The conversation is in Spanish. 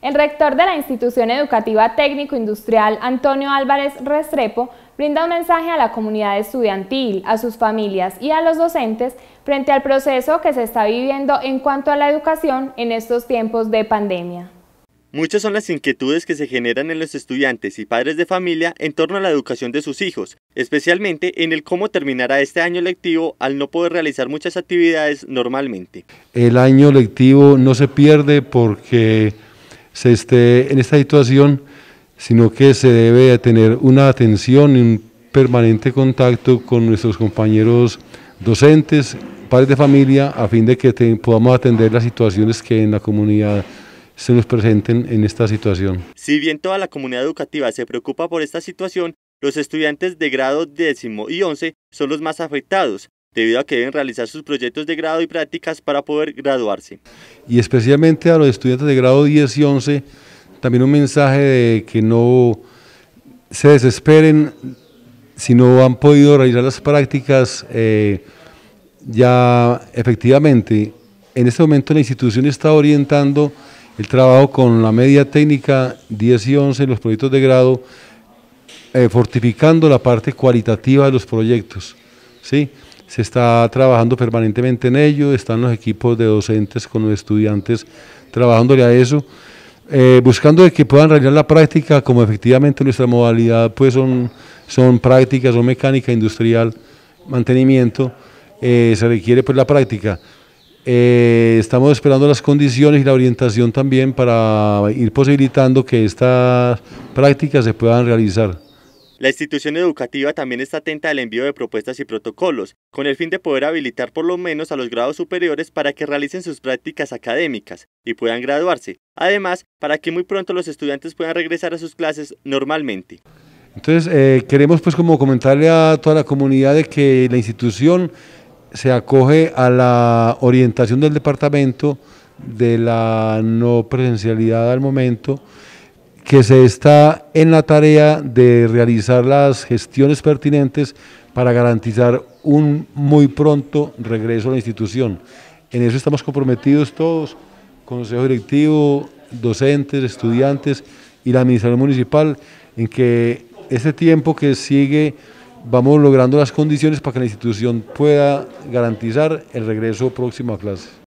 El rector de la institución educativa técnico-industrial, Antonio Álvarez Restrepo, brinda un mensaje a la comunidad estudiantil, a sus familias y a los docentes frente al proceso que se está viviendo en cuanto a la educación en estos tiempos de pandemia. Muchas son las inquietudes que se generan en los estudiantes y padres de familia en torno a la educación de sus hijos, especialmente en el cómo terminará este año lectivo al no poder realizar muchas actividades normalmente. El año lectivo no se pierde porque se esté en esta situación, sino que se debe tener una atención y un permanente contacto con nuestros compañeros docentes, padres de familia, a fin de que podamos atender las situaciones que en la comunidad se nos presenten en esta situación. Si bien toda la comunidad educativa se preocupa por esta situación, los estudiantes de grado décimo y once son los más afectados, debido a que deben realizar sus proyectos de grado y prácticas para poder graduarse. Y especialmente a los estudiantes de grado 10 y 11, también un mensaje de que no se desesperen si no han podido realizar las prácticas eh, ya efectivamente. En este momento la institución está orientando el trabajo con la media técnica 10 y 11, los proyectos de grado, eh, fortificando la parte cualitativa de los proyectos. ¿sí? se está trabajando permanentemente en ello, están los equipos de docentes con los estudiantes trabajándole a eso, eh, buscando que puedan realizar la práctica, como efectivamente nuestra modalidad pues son, son prácticas, son mecánica industrial, mantenimiento, eh, se requiere pues la práctica. Eh, estamos esperando las condiciones y la orientación también para ir posibilitando que estas prácticas se puedan realizar. La institución educativa también está atenta al envío de propuestas y protocolos, con el fin de poder habilitar por lo menos a los grados superiores para que realicen sus prácticas académicas y puedan graduarse. Además, para que muy pronto los estudiantes puedan regresar a sus clases normalmente. Entonces, eh, queremos pues como comentarle a toda la comunidad de que la institución se acoge a la orientación del departamento de la no presencialidad al momento que se está en la tarea de realizar las gestiones pertinentes para garantizar un muy pronto regreso a la institución. En eso estamos comprometidos todos, Consejo Directivo, docentes, estudiantes y la Administración Municipal, en que este tiempo que sigue vamos logrando las condiciones para que la institución pueda garantizar el regreso próximo a clases.